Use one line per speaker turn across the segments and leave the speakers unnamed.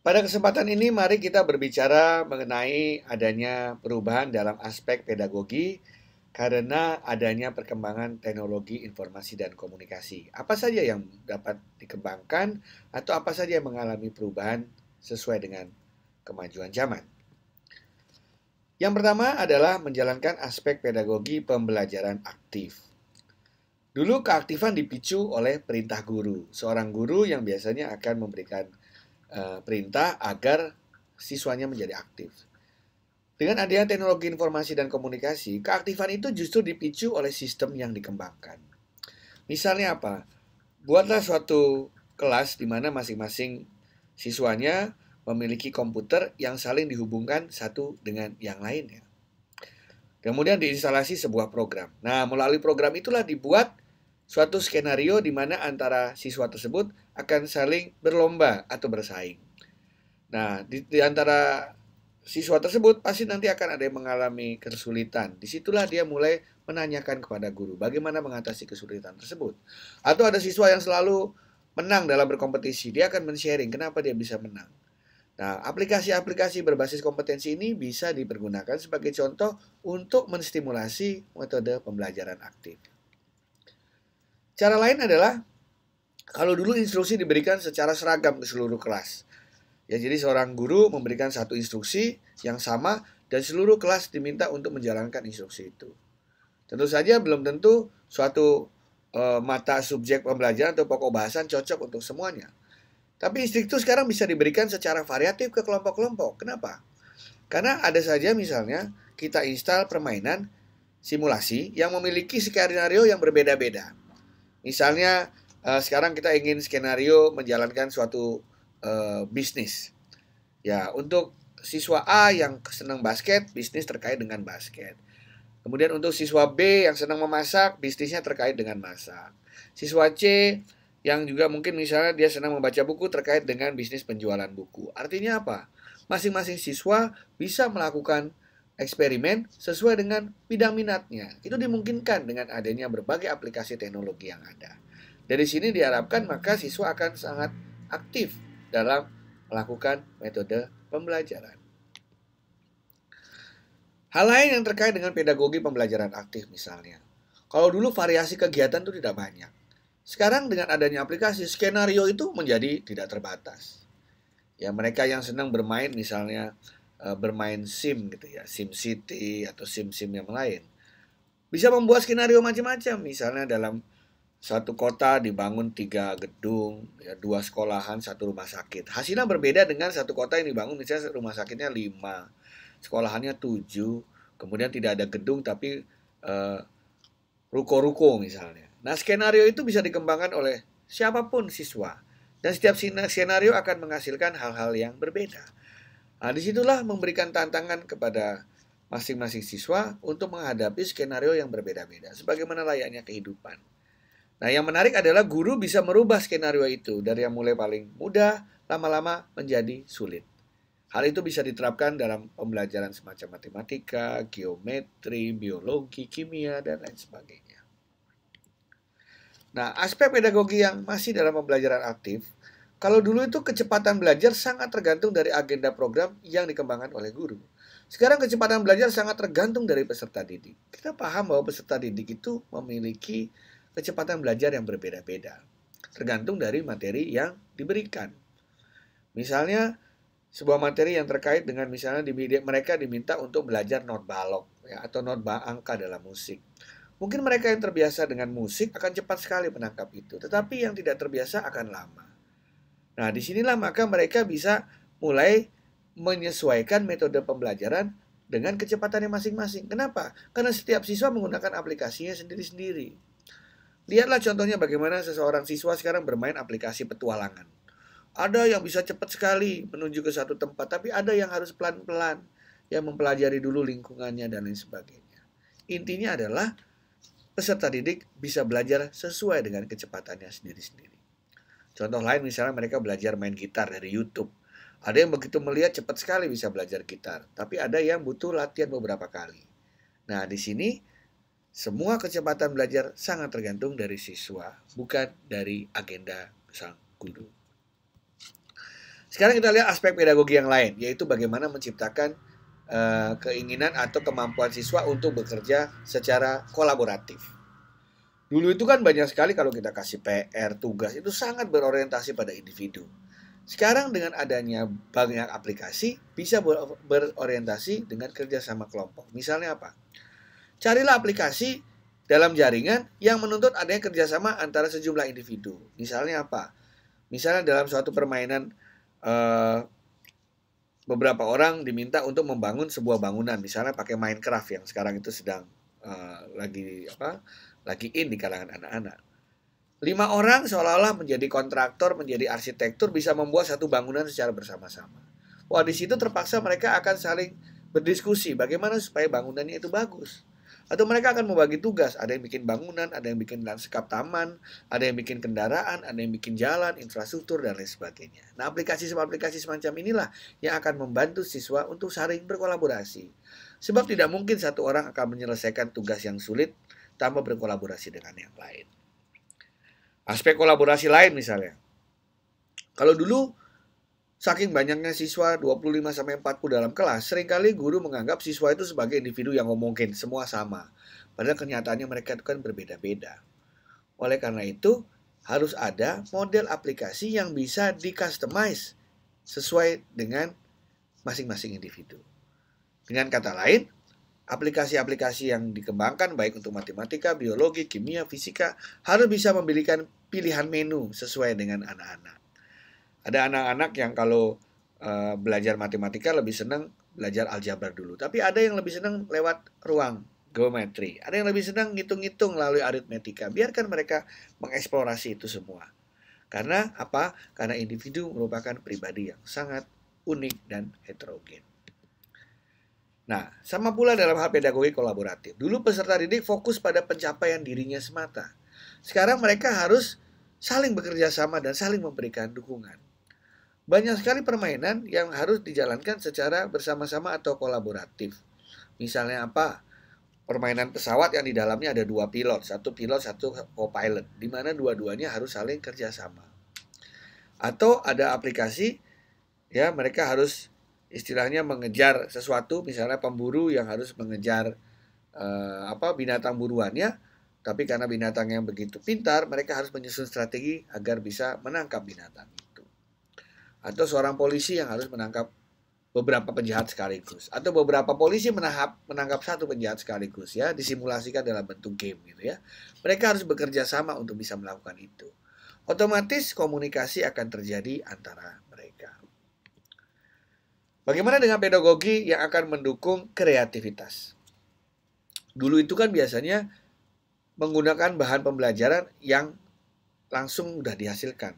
Pada kesempatan ini mari kita berbicara mengenai adanya perubahan dalam aspek pedagogi karena adanya perkembangan teknologi informasi dan komunikasi. Apa saja yang dapat dikembangkan atau apa saja yang mengalami perubahan sesuai dengan kemajuan zaman. Yang pertama adalah menjalankan aspek pedagogi pembelajaran aktif. Dulu keaktifan dipicu oleh perintah guru, seorang guru yang biasanya akan memberikan Eh, perintah agar siswanya menjadi aktif. Dengan adanya teknologi informasi dan komunikasi, keaktifan itu justru dipicu oleh sistem yang dikembangkan. Misalnya apa? Buatlah suatu kelas di mana masing-masing siswanya memiliki komputer yang saling dihubungkan satu dengan yang lainnya. Kemudian diinstalasi sebuah program. Nah, melalui program itulah dibuat suatu skenario di mana antara siswa tersebut akan saling berlomba atau bersaing. Nah, di, di antara siswa tersebut pasti nanti akan ada yang mengalami kesulitan. Disitulah dia mulai menanyakan kepada guru bagaimana mengatasi kesulitan tersebut. Atau ada siswa yang selalu menang dalam berkompetisi, dia akan men-sharing kenapa dia bisa menang. Nah, aplikasi-aplikasi berbasis kompetensi ini bisa dipergunakan sebagai contoh untuk menstimulasi metode pembelajaran aktif. Cara lain adalah kalau dulu instruksi diberikan secara seragam ke seluruh kelas. Ya, jadi seorang guru memberikan satu instruksi yang sama dan seluruh kelas diminta untuk menjalankan instruksi itu. Tentu saja belum tentu suatu e, mata subjek pembelajaran atau pokok bahasan cocok untuk semuanya. Tapi itu sekarang bisa diberikan secara variatif ke kelompok-kelompok. Kenapa? Karena ada saja misalnya kita install permainan simulasi yang memiliki skenario yang berbeda-beda. Misalnya uh, sekarang kita ingin skenario menjalankan suatu uh, bisnis. Ya, untuk siswa A yang senang basket, bisnis terkait dengan basket. Kemudian untuk siswa B yang senang memasak, bisnisnya terkait dengan masak. Siswa C yang juga mungkin misalnya dia senang membaca buku terkait dengan bisnis penjualan buku. Artinya apa? Masing-masing siswa bisa melakukan eksperimen sesuai dengan bidang minatnya. Itu dimungkinkan dengan adanya berbagai aplikasi teknologi yang ada. Dari sini diharapkan maka siswa akan sangat aktif dalam melakukan metode pembelajaran. Hal lain yang terkait dengan pedagogi pembelajaran aktif misalnya. Kalau dulu variasi kegiatan itu tidak banyak. Sekarang dengan adanya aplikasi, skenario itu menjadi tidak terbatas. Ya mereka yang senang bermain misalnya Eh, bermain sim gitu ya, sim city atau sim-sim yang lain. Bisa membuat skenario macam-macam, misalnya dalam satu kota dibangun tiga gedung, ya, dua sekolahan, satu rumah sakit. Hasilnya berbeda dengan satu kota yang dibangun misalnya rumah sakitnya lima, sekolahannya tujuh, kemudian tidak ada gedung tapi ruko eh, ruko-ruko misalnya. Nah skenario itu bisa dikembangkan oleh siapapun siswa dan setiap skenario akan menghasilkan hal-hal yang berbeda. Nah, disitulah memberikan tantangan kepada masing-masing siswa untuk menghadapi skenario yang berbeda-beda, sebagaimana layaknya kehidupan. Nah, yang menarik adalah guru bisa merubah skenario itu dari yang mulai paling mudah, lama-lama menjadi sulit. Hal itu bisa diterapkan dalam pembelajaran semacam matematika, geometri, biologi, kimia, dan lain sebagainya. Nah, aspek pedagogi yang masih dalam pembelajaran aktif kalau dulu itu kecepatan belajar sangat tergantung dari agenda program yang dikembangkan oleh guru. Sekarang kecepatan belajar sangat tergantung dari peserta didik. Kita paham bahwa peserta didik itu memiliki kecepatan belajar yang berbeda-beda. Tergantung dari materi yang diberikan. Misalnya, sebuah materi yang terkait dengan misalnya di, media, mereka diminta untuk belajar not balok ya, atau not angka dalam musik. Mungkin mereka yang terbiasa dengan musik akan cepat sekali menangkap itu, tetapi yang tidak terbiasa akan lama. Nah, disinilah maka mereka bisa mulai menyesuaikan metode pembelajaran dengan kecepatannya masing-masing. Kenapa? Karena setiap siswa menggunakan aplikasinya sendiri-sendiri. Lihatlah contohnya bagaimana seseorang siswa sekarang bermain aplikasi petualangan. Ada yang bisa cepat sekali menuju ke satu tempat, tapi ada yang harus pelan-pelan, yang mempelajari dulu lingkungannya dan lain sebagainya. Intinya adalah peserta didik bisa belajar sesuai dengan kecepatannya sendiri-sendiri. Contoh lain misalnya mereka belajar main gitar dari YouTube. Ada yang begitu melihat cepat sekali bisa belajar gitar, tapi ada yang butuh latihan beberapa kali. Nah, di sini semua kecepatan belajar sangat tergantung dari siswa, bukan dari agenda sang guru. Sekarang kita lihat aspek pedagogi yang lain, yaitu bagaimana menciptakan uh, keinginan atau kemampuan siswa untuk bekerja secara kolaboratif. Dulu itu kan banyak sekali kalau kita kasih PR, tugas itu sangat berorientasi pada individu. Sekarang dengan adanya banyak aplikasi bisa berorientasi dengan kerja sama kelompok. Misalnya apa? Carilah aplikasi dalam jaringan yang menuntut adanya kerjasama antara sejumlah individu. Misalnya apa? Misalnya dalam suatu permainan eh, beberapa orang diminta untuk membangun sebuah bangunan, misalnya pakai Minecraft yang sekarang itu sedang uh, lagi apa? lagi in di kalangan anak-anak. Lima orang seolah-olah menjadi kontraktor, menjadi arsitektur, bisa membuat satu bangunan secara bersama-sama. Wah, di situ terpaksa mereka akan saling berdiskusi bagaimana supaya bangunannya itu bagus. Atau mereka akan membagi tugas, ada yang bikin bangunan, ada yang bikin lanskap taman, ada yang bikin kendaraan, ada yang bikin jalan, infrastruktur, dan lain sebagainya. Nah, aplikasi-aplikasi semacam inilah yang akan membantu siswa untuk saling berkolaborasi. Sebab tidak mungkin satu orang akan menyelesaikan tugas yang sulit tanpa berkolaborasi dengan yang lain. Aspek kolaborasi lain misalnya. Kalau dulu saking banyaknya siswa 25 sampai 40 dalam kelas, seringkali guru menganggap siswa itu sebagai individu yang ngomongin semua sama. Padahal kenyataannya mereka itu kan berbeda-beda. Oleh karena itu, harus ada model aplikasi yang bisa dikustomize sesuai dengan masing-masing individu. Dengan kata lain, Aplikasi-aplikasi yang dikembangkan baik untuk matematika, biologi, kimia, fisika harus bisa memberikan pilihan menu sesuai dengan anak-anak. Ada anak-anak yang kalau uh, belajar matematika lebih senang belajar aljabar dulu, tapi ada yang lebih senang lewat ruang geometri. Ada yang lebih senang ngitung-ngitung melalui aritmetika. Biarkan mereka mengeksplorasi itu semua. Karena apa? Karena individu merupakan pribadi yang sangat unik dan heterogen. Nah, sama pula dalam hal pedagogi kolaboratif. Dulu peserta didik fokus pada pencapaian dirinya semata. Sekarang mereka harus saling bekerja sama dan saling memberikan dukungan. Banyak sekali permainan yang harus dijalankan secara bersama-sama atau kolaboratif. Misalnya apa? Permainan pesawat yang di dalamnya ada dua pilot, satu pilot, satu co-pilot, di mana dua-duanya harus saling kerjasama. Atau ada aplikasi, ya mereka harus istilahnya mengejar sesuatu misalnya pemburu yang harus mengejar uh, apa binatang buruannya tapi karena binatang yang begitu pintar mereka harus menyusun strategi agar bisa menangkap binatang itu atau seorang polisi yang harus menangkap beberapa penjahat sekaligus atau beberapa polisi menangkap menangkap satu penjahat sekaligus ya disimulasikan dalam bentuk game gitu ya mereka harus bekerja sama untuk bisa melakukan itu otomatis komunikasi akan terjadi antara Bagaimana dengan pedagogi yang akan mendukung kreativitas? Dulu itu kan biasanya menggunakan bahan pembelajaran yang langsung sudah dihasilkan.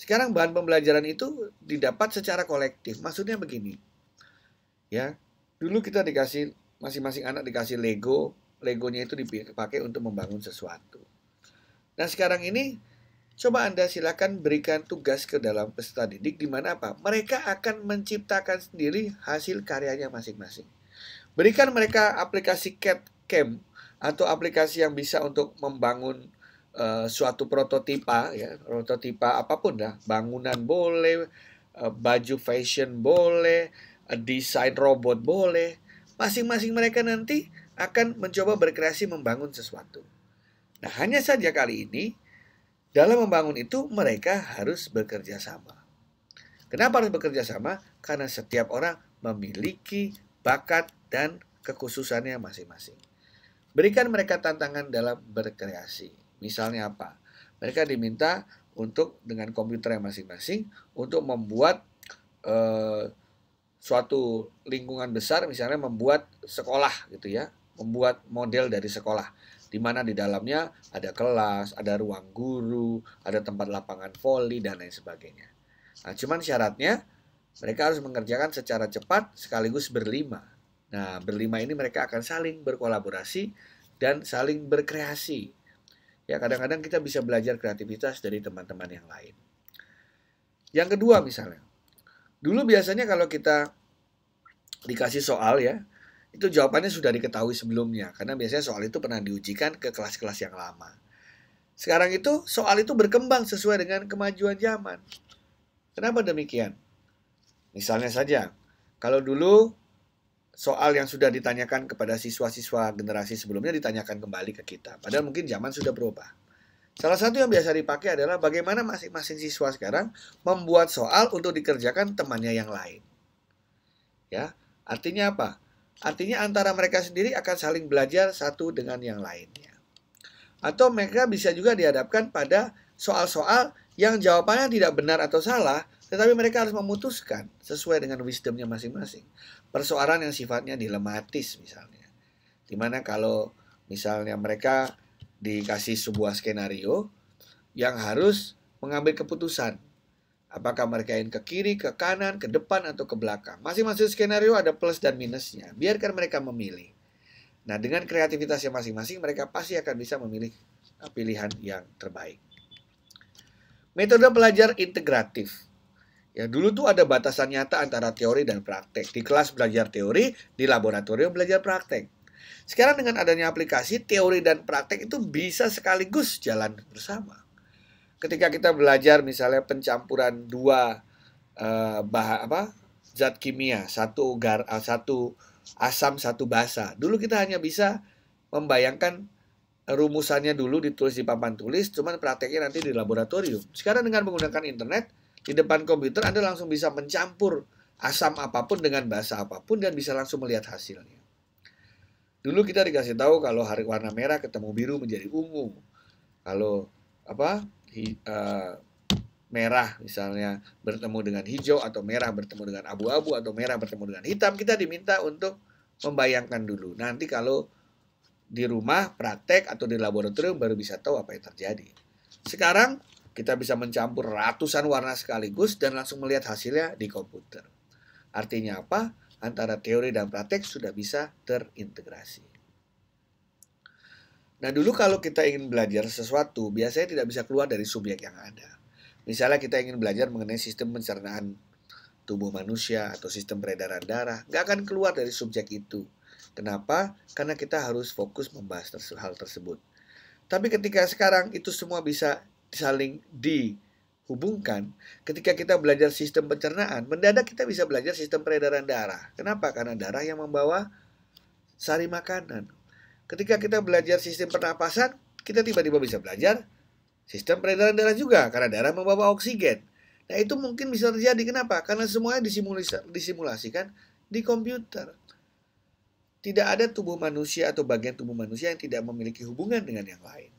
Sekarang bahan pembelajaran itu didapat secara kolektif. Maksudnya begini. Ya, dulu kita dikasih masing-masing anak dikasih Lego, Legonya itu dipakai untuk membangun sesuatu. Nah, sekarang ini Coba Anda silakan berikan tugas ke dalam peserta didik di mana apa? Mereka akan menciptakan sendiri hasil karyanya masing-masing. Berikan mereka aplikasi CAD Cam atau aplikasi yang bisa untuk membangun uh, suatu prototipa ya, prototipa apapun dah, bangunan boleh, uh, baju fashion boleh, uh, desain robot boleh. Masing-masing mereka nanti akan mencoba berkreasi membangun sesuatu. Nah, hanya saja kali ini dalam membangun itu mereka harus bekerja sama. Kenapa harus bekerja sama? Karena setiap orang memiliki bakat dan kekhususannya masing-masing. Berikan mereka tantangan dalam berkreasi. Misalnya apa? Mereka diminta untuk dengan yang masing-masing untuk membuat eh, suatu lingkungan besar, misalnya membuat sekolah gitu ya, membuat model dari sekolah di mana di dalamnya ada kelas, ada ruang guru, ada tempat lapangan voli dan lain sebagainya. Nah, cuman syaratnya mereka harus mengerjakan secara cepat sekaligus berlima. Nah, berlima ini mereka akan saling berkolaborasi dan saling berkreasi. Ya, kadang-kadang kita bisa belajar kreativitas dari teman-teman yang lain. Yang kedua misalnya, dulu biasanya kalau kita dikasih soal ya, itu jawabannya sudah diketahui sebelumnya karena biasanya soal itu pernah diujikan ke kelas-kelas yang lama. Sekarang itu soal itu berkembang sesuai dengan kemajuan zaman. Kenapa demikian? Misalnya saja, kalau dulu soal yang sudah ditanyakan kepada siswa-siswa generasi sebelumnya ditanyakan kembali ke kita. Padahal mungkin zaman sudah berubah. Salah satu yang biasa dipakai adalah bagaimana masing-masing siswa sekarang membuat soal untuk dikerjakan temannya yang lain. Ya, artinya apa? Artinya antara mereka sendiri akan saling belajar satu dengan yang lainnya. Atau mereka bisa juga dihadapkan pada soal-soal yang jawabannya tidak benar atau salah, tetapi mereka harus memutuskan sesuai dengan wisdomnya masing-masing. Persoalan yang sifatnya dilematis misalnya. Dimana kalau misalnya mereka dikasih sebuah skenario yang harus mengambil keputusan Apakah mereka ingin ke kiri, ke kanan, ke depan, atau ke belakang? Masing-masing skenario ada plus dan minusnya. Biarkan mereka memilih. Nah, dengan kreativitasnya masing-masing, mereka pasti akan bisa memilih eh, pilihan yang terbaik. Metode belajar integratif. Ya, dulu tuh ada batasan nyata antara teori dan praktek. Di kelas belajar teori, di laboratorium belajar praktek. Sekarang dengan adanya aplikasi, teori dan praktek itu bisa sekaligus jalan bersama ketika kita belajar misalnya pencampuran dua eh, bahan apa zat kimia satu gar eh, satu asam satu basa dulu kita hanya bisa membayangkan rumusannya dulu ditulis di papan tulis cuman prakteknya nanti di laboratorium sekarang dengan menggunakan internet di depan komputer Anda langsung bisa mencampur asam apapun dengan basa apapun dan bisa langsung melihat hasilnya dulu kita dikasih tahu kalau hari warna merah ketemu biru menjadi ungu kalau apa uh, merah misalnya bertemu dengan hijau atau merah bertemu dengan abu-abu atau merah bertemu dengan hitam kita diminta untuk membayangkan dulu nanti kalau di rumah praktek atau di laboratorium baru bisa tahu apa yang terjadi sekarang kita bisa mencampur ratusan warna sekaligus dan langsung melihat hasilnya di komputer artinya apa antara teori dan praktek sudah bisa terintegrasi Nah dulu kalau kita ingin belajar sesuatu, biasanya tidak bisa keluar dari subjek yang ada. Misalnya kita ingin belajar mengenai sistem pencernaan tubuh manusia atau sistem peredaran darah, nggak akan keluar dari subjek itu. Kenapa? Karena kita harus fokus membahas hal tersebut. Tapi ketika sekarang itu semua bisa saling dihubungkan, ketika kita belajar sistem pencernaan, mendadak kita bisa belajar sistem peredaran darah. Kenapa? Karena darah yang membawa sari makanan, Ketika kita belajar sistem pernapasan, kita tiba-tiba bisa belajar sistem peredaran darah juga karena darah membawa oksigen. Nah, itu mungkin bisa terjadi. Kenapa? Karena semuanya disimulasi, disimulasikan di komputer. Tidak ada tubuh manusia atau bagian tubuh manusia yang tidak memiliki hubungan dengan yang lain.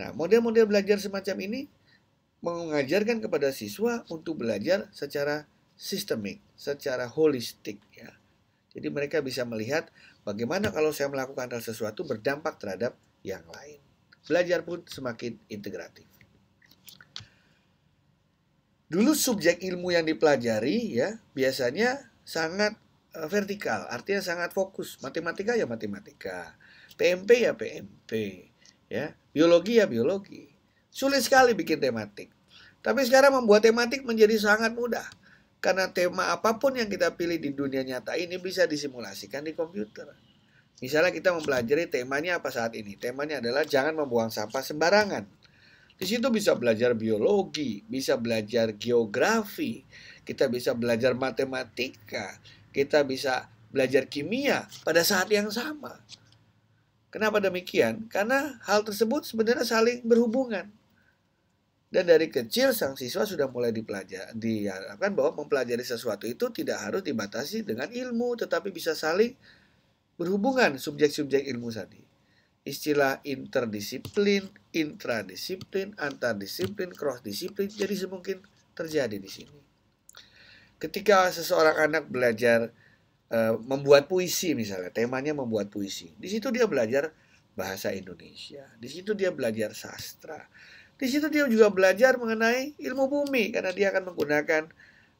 Nah, model-model belajar semacam ini mengajarkan kepada siswa untuk belajar secara sistemik, secara holistik ya. Jadi mereka bisa melihat Bagaimana kalau saya melakukan hal sesuatu berdampak terhadap yang lain? Belajar pun semakin integratif. Dulu subjek ilmu yang dipelajari ya biasanya sangat eh, vertikal, artinya sangat fokus. Matematika ya matematika, PMP ya PMP, ya biologi ya biologi. Sulit sekali bikin tematik. Tapi sekarang membuat tematik menjadi sangat mudah karena tema apapun yang kita pilih di dunia nyata ini bisa disimulasikan di komputer. Misalnya kita mempelajari temanya apa saat ini. Temanya adalah jangan membuang sampah sembarangan. Di situ bisa belajar biologi, bisa belajar geografi, kita bisa belajar matematika, kita bisa belajar kimia pada saat yang sama. Kenapa demikian? Karena hal tersebut sebenarnya saling berhubungan. Dan dari kecil sang siswa sudah mulai dipelajari diharapkan bahwa mempelajari sesuatu itu tidak harus dibatasi dengan ilmu tetapi bisa saling berhubungan subjek-subjek ilmu tadi. Istilah interdisiplin, intradisiplin, antardisiplin, cross disiplin jadi semungkin terjadi di sini. Ketika seseorang anak belajar e, membuat puisi misalnya, temanya membuat puisi. Di situ dia belajar bahasa Indonesia, di situ dia belajar sastra di situ dia juga belajar mengenai ilmu bumi karena dia akan menggunakan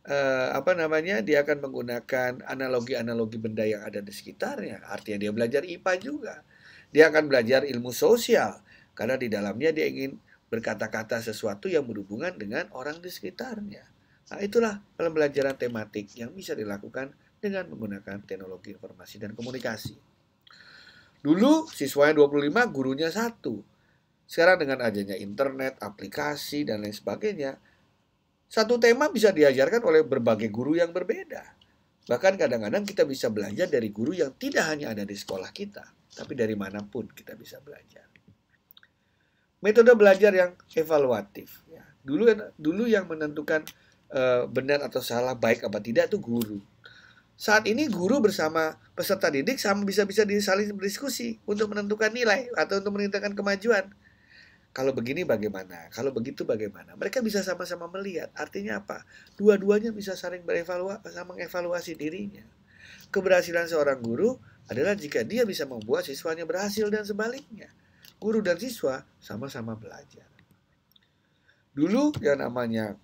eh, apa namanya? Dia akan menggunakan analogi-analogi benda yang ada di sekitarnya. Artinya dia belajar IPA juga. Dia akan belajar ilmu sosial karena di dalamnya dia ingin berkata-kata sesuatu yang berhubungan dengan orang di sekitarnya. Nah, itulah pembelajaran tematik yang bisa dilakukan dengan menggunakan teknologi informasi dan komunikasi. Dulu siswanya 25, gurunya satu. Sekarang dengan adanya internet, aplikasi, dan lain sebagainya, satu tema bisa diajarkan oleh berbagai guru yang berbeda. Bahkan kadang-kadang kita bisa belajar dari guru yang tidak hanya ada di sekolah kita, tapi dari manapun kita bisa belajar. Metode belajar yang evaluatif. Ya. Dulu, dulu yang menentukan eh, benar atau salah, baik apa tidak itu guru. Saat ini guru bersama peserta didik sama bisa-bisa saling berdiskusi untuk menentukan nilai atau untuk menentukan kemajuan. Kalau begini bagaimana? Kalau begitu bagaimana? Mereka bisa sama-sama melihat. Artinya apa? Dua-duanya bisa saling berevaluasi, sama mengevaluasi dirinya. Keberhasilan seorang guru adalah jika dia bisa membuat siswanya berhasil dan sebaliknya. Guru dan siswa sama-sama belajar. Dulu yang namanya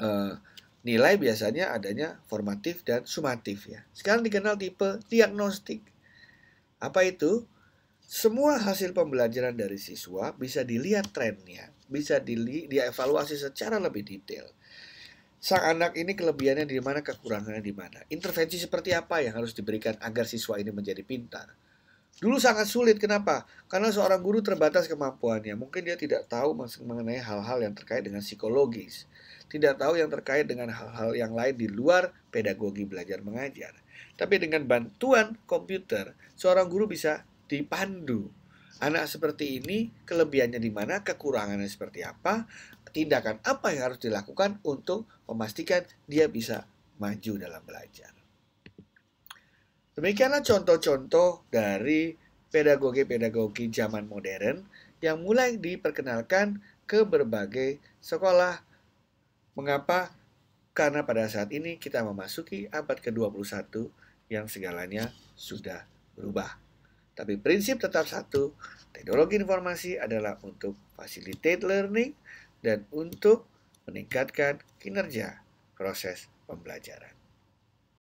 uh, nilai biasanya adanya formatif dan sumatif ya. Sekarang dikenal tipe diagnostik. Apa itu? Semua hasil pembelajaran dari siswa bisa dilihat trennya, bisa dili dievaluasi secara lebih detail. Sang anak ini kelebihannya di mana, kekurangannya di mana. Intervensi seperti apa yang harus diberikan agar siswa ini menjadi pintar. Dulu sangat sulit, kenapa? Karena seorang guru terbatas kemampuannya. Mungkin dia tidak tahu mengenai hal-hal yang terkait dengan psikologis. Tidak tahu yang terkait dengan hal-hal yang lain di luar pedagogi belajar mengajar. Tapi dengan bantuan komputer, seorang guru bisa dipandu. Anak seperti ini kelebihannya di mana, kekurangannya seperti apa, tindakan apa yang harus dilakukan untuk memastikan dia bisa maju dalam belajar. Demikianlah contoh-contoh dari pedagogi-pedagogi zaman modern yang mulai diperkenalkan ke berbagai sekolah. Mengapa? Karena pada saat ini kita memasuki abad ke-21 yang segalanya sudah berubah. Tapi prinsip tetap satu, teknologi informasi adalah untuk facilitate learning dan untuk meningkatkan kinerja proses pembelajaran.